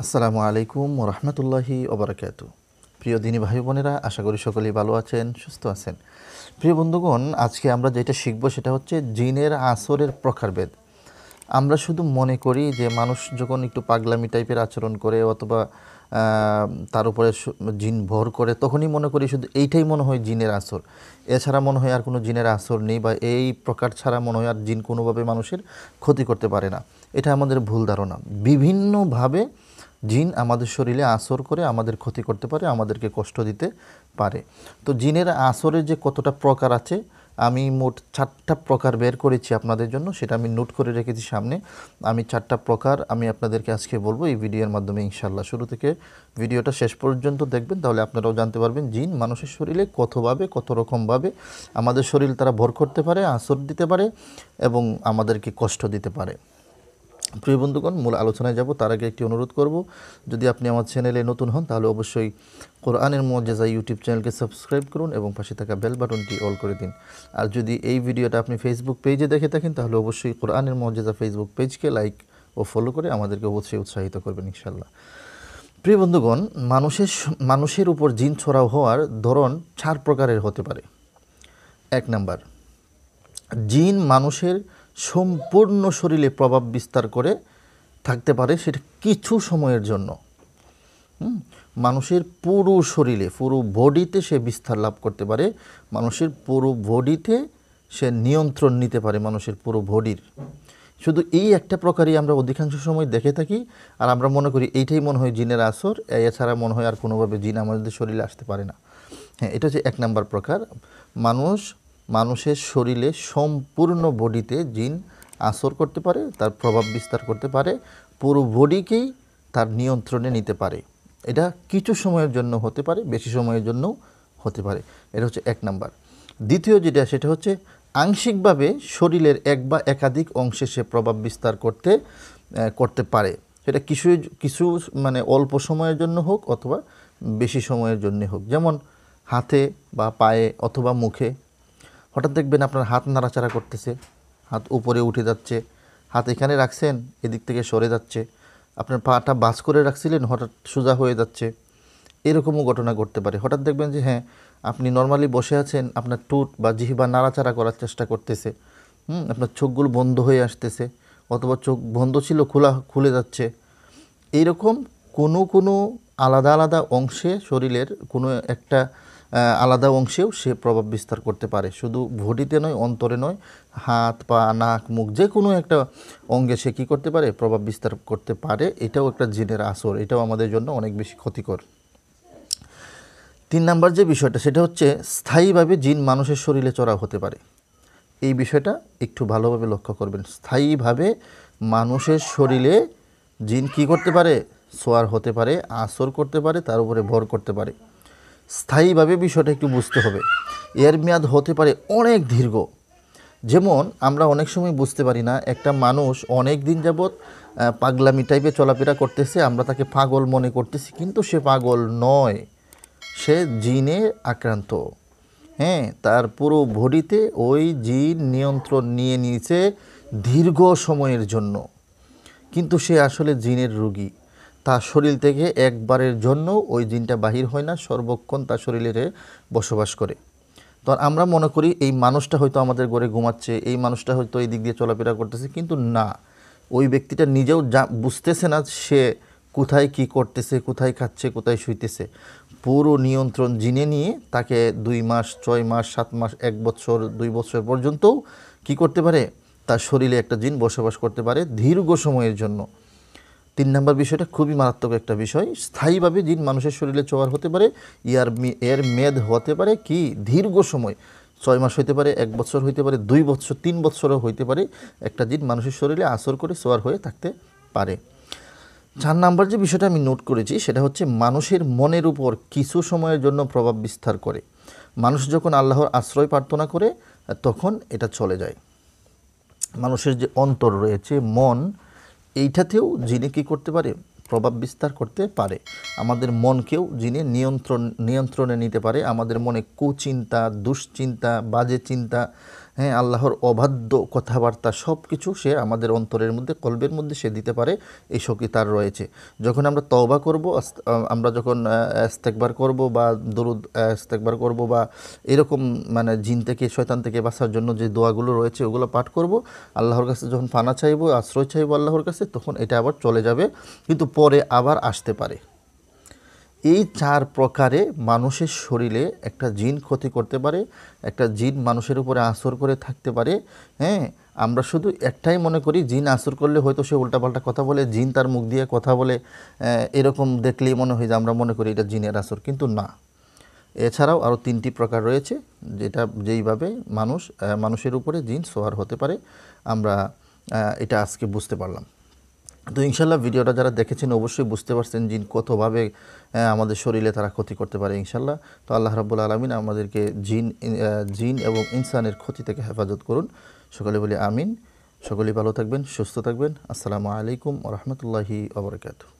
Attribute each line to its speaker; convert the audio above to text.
Speaker 1: আসসালামু আলাইকুম রহমতুল্লাহি ওবরাকাত প্রিয় দিনী ভাই বোনেরা আশা করি সকলেই ভালো আছেন সুস্থ আছেন প্রিয় বন্ধুগণ আজকে আমরা যেটা শিখবো সেটা হচ্ছে জিনের আসরের প্রকারভেদ আমরা শুধু মনে করি যে মানুষ যখন একটু পাগলামি টাইপের আচরণ করে অথবা তার উপরে জিন ভর করে তখনই মনে করি শুধু এইটাই মনে হয় জিনের আসর এছাড়া মনে হয় আর কোনো জিনের আসর নেই বা এই প্রকার ছাড়া মনে হয় আর জিন কোনোভাবে মানুষের ক্ষতি করতে পারে না এটা আমাদের ভুল ধারণা বিভিন্নভাবে জিন আমাদের শরীরে আসর করে আমাদের ক্ষতি করতে পারে আমাদেরকে কষ্ট দিতে পারে তো জিনের আসরের যে কতটা প্রকার আছে আমি মোট চারটা প্রকার বের করেছি আপনাদের জন্য সেটা আমি নোট করে রেখেছি সামনে আমি চারটা প্রকার আমি আপনাদেরকে আজকে বলবো এই ভিডিওর মাধ্যমে ইনশাল্লাহ শুরু থেকে ভিডিওটা শেষ পর্যন্ত দেখবেন তাহলে আপনারাও জানতে পারবেন জিন মানুষের শরীরে কতভাবে কত রকমভাবে আমাদের শরীর তারা ভর করতে পারে আসর দিতে পারে এবং আমাদেরকে কষ্ট দিতে পারে প্রিয় বন্ধুগণ মূল আলোচনায় যাব তার আগে একটি অনুরোধ করব যদি আপনি আমার চ্যানেলে নতুন হন তাহলে অবশ্যই কোরআনের মজেজা ইউটিউব চ্যানেলকে সাবস্ক্রাইব করুন এবং পাশে থাকা বেল বাটনটি অল করে দিন আর যদি এই ভিডিওটা আপনি ফেসবুক পেজে দেখে থাকেন তাহলে অবশ্যই কোরআনের মজেজা ফেসবুক পেজকে লাইক ও ফলো করে আমাদেরকে অবশ্যই উৎসাহিত করবেন ইনশাল্লাহ প্রিয় বন্ধুগণ মানুষের মানুষের উপর জিন ছড়াও হওয়ার ধরন চার প্রকারের হতে পারে এক নাম্বার জিন মানুষের সম্পূর্ণ শরীরে প্রভাব বিস্তার করে থাকতে পারে সেটা কিছু সময়ের জন্য মানুষের পুরো শরীরে পুরো বডিতে সে বিস্তার লাভ করতে পারে মানুষের পুরো বডিতে সে নিয়ন্ত্রণ নিতে পারে মানুষের পুরো বডির শুধু এই একটা প্রকারই আমরা অধিকাংশ সময় দেখে থাকি আর আমরা মনে করি এইটাই মনে হয় জিনের আসর এছাড়া মনে হয় আর কোনোভাবে জিন আমাদের শরীরে আসতে পারে না হ্যাঁ এটা হচ্ছে এক নাম্বার প্রকার মানুষ মানুষের শরীরে সম্পূর্ণ বডিতে জিন আসর করতে পারে তার প্রভাব বিস্তার করতে পারে পুরো বডিকেই তার নিয়ন্ত্রণে নিতে পারে এটা কিছু সময়ের জন্য হতে পারে বেশি সময়ের জন্যও হতে পারে এটা হচ্ছে এক নাম্বার দ্বিতীয় যেটা সেটা হচ্ছে আংশিকভাবে শরীরের এক বা একাধিক অংশে সে প্রভাব বিস্তার করতে করতে পারে সেটা কিছু কিছু মানে অল্প সময়ের জন্য হোক অথবা বেশি সময়ের জন্য হোক যেমন হাতে বা পায়ে অথবা মুখে হঠাৎ দেখবেন আপনার হাত নাড়াচাড়া করতেছে হাত উপরে উঠে যাচ্ছে হাত এখানে রাখছেন এদিক থেকে সরে যাচ্ছে আপনার পাটা বাস করে রাখছিলেন হঠাৎ সোজা হয়ে যাচ্ছে এরকমও ঘটনা ঘটতে পারে হঠাৎ দেখবেন যে হ্যাঁ আপনি নর্মালি বসে আছেন আপনার টুট বা জিহিবা নাড়াচাড়া করার চেষ্টা করতেছে হুম আপনার চোখগুলো বন্ধ হয়ে আসতেছে অথবা চোখ বন্ধ ছিল খোলা খুলে যাচ্ছে এইরকম কোনো কোনো আলাদা আলাদা অংশে শরীরের কোনো একটা আলাদা অংশেও সে প্রভাব বিস্তার করতে পারে শুধু ভটিতে নয় অন্তরে নয় হাত পা নাক মুখ যে কোনো একটা অঙ্গে সে কী করতে পারে প্রভাব বিস্তার করতে পারে এটাও একটা জিনের আসর এটাও আমাদের জন্য অনেক বেশি ক্ষতিকর তিন নাম্বার যে বিষয়টা সেটা হচ্ছে স্থায়ীভাবে জিন মানুষের শরীরে চড়া হতে পারে এই বিষয়টা একটু ভালোভাবে লক্ষ্য করবেন স্থায়ীভাবে মানুষের শরীরে জিন কি করতে পারে সোয়ার হতে পারে আসর করতে পারে তার উপরে ভর করতে পারে স্থায়ীভাবে বিষয়টা একটু বুঝতে হবে এর মেয়াদ হতে পারে অনেক দীর্ঘ যেমন আমরা অনেক সময় বুঝতে পারি না একটা মানুষ অনেক দিন যাবৎ পাগলামি টাইপে চলাফেরা করতেছে আমরা তাকে পাগল মনে করতেছি কিন্তু সে পাগল নয় সে জিনে আক্রান্ত হ্যাঁ তার পুরো ভরিতে ওই জিন নিয়ন্ত্রণ নিয়ে নিয়েছে দীর্ঘ সময়ের জন্য কিন্তু সে আসলে জিনের রুগী তা শরীর থেকে একবারের জন্য ওই জিনটা বাহির হয় না সর্বক্ষণ তার শরীরের বসবাস করে তো আমরা মনে করি এই মানুষটা হয়তো আমাদের গড়ে ঘুমাচ্ছে এই মানুষটা হয়তো এই দিক দিয়ে চলাফেরা করতেছে কিন্তু না ওই ব্যক্তিটা নিজেও যা বুঝতেছে না সে কোথায় কি করতেছে কোথায় খাচ্ছে কোথায় শুইতেছে পুরো নিয়ন্ত্রণ জিনে নিয়ে তাকে দুই মাস ছয় মাস সাত মাস এক বছর দুই বছর পর্যন্তও কি করতে পারে তার শরীরে একটা জিন বসবাস করতে পারে দীর্ঘ সময়ের জন্য তিন নম্বর বিষয়টা খুবই মারাত্মক একটা বিষয় স্থায়ীভাবে দিন মানুষের শরীরে চোয়ার হতে পারে ইয়ার এর মেদ হতে পারে কি দীর্ঘ সময় ছয় মাস হইতে পারে এক বছর হইতে পারে দুই বছর তিন বছরও হইতে পারে একটা জিন মানুষের শরীরে আসর করে চোয়ার হয়ে থাকতে পারে চার নাম্বার যে বিষয়টা আমি নোট করেছি সেটা হচ্ছে মানুষের মনের উপর কিছু সময়ের জন্য প্রভাব বিস্তার করে মানুষ যখন আল্লাহর আশ্রয় প্রার্থনা করে তখন এটা চলে যায় মানুষের যে অন্তর রয়েছে মন এইটাতেও জিনে কি করতে পারে প্রভাব বিস্তার করতে পারে আমাদের মনকেও জিনে নিয়ন্ত্রণ নিয়ন্ত্রণে নিতে পারে আমাদের মনে কুচিন্তা দুশ্চিন্তা বাজে চিন্তা হ্যাঁ আল্লাহর অবাধ্য কথাবার্তা সব কিছু সে আমাদের অন্তরের মধ্যে কল্বের মধ্যে সে দিতে পারে এই শক্তি তার রয়েছে যখন আমরা তওবা করব আমরা যখন ইস্তেকবার করব বা দরুদ ইস্তেকবার করব বা এরকম মানে জিন থেকে শয়তান থেকে বাঁচার জন্য যে দোয়াগুলো রয়েছে ওগুলো পাঠ করব আল্লাহর কাছে যখন ফানা চাইব আশ্রয় চাইব আল্লাহর কাছে তখন এটা আবার চলে যাবে কিন্তু পরে আবার আসতে পারে এই চার প্রকারে মানুষের শরীরে একটা জিন ক্ষতি করতে পারে একটা জিন মানুষের উপরে আসর করে থাকতে পারে হ্যাঁ আমরা শুধু একটাই মনে করি জিন আসর করলে হয়তো সে উল্টাপাল্টা কথা বলে জিন তার মুখ দিয়ে কথা বলে এরকম দেখলেই মনে হয় যে আমরা মনে করি এটা জিনের আসর কিন্তু না এছাড়াও আরও তিনটি প্রকার রয়েছে যেটা যেইভাবে মানুষ মানুষের উপরে জিন সোয়ার হতে পারে আমরা এটা আজকে বুঝতে পারলাম তো ইনশাল্লাহ ভিডিওটা যারা দেখেছেন অবশ্যই বুঝতে পারছেন জিন কতভাবে আমাদের শরীরে তারা ক্ষতি করতে পারে ইনশাল্লাহ তো আল্লাহ রাবুল আলমিন আমাদেরকে জিন জিন এবং ইনসানের ক্ষতি থেকে হেফাজত করুন সকলে বলি আমিন সকলেই ভালো থাকবেন সুস্থ থাকবেন আসসালামু আলাইকুম রহমতুল্লাহি আবরকাত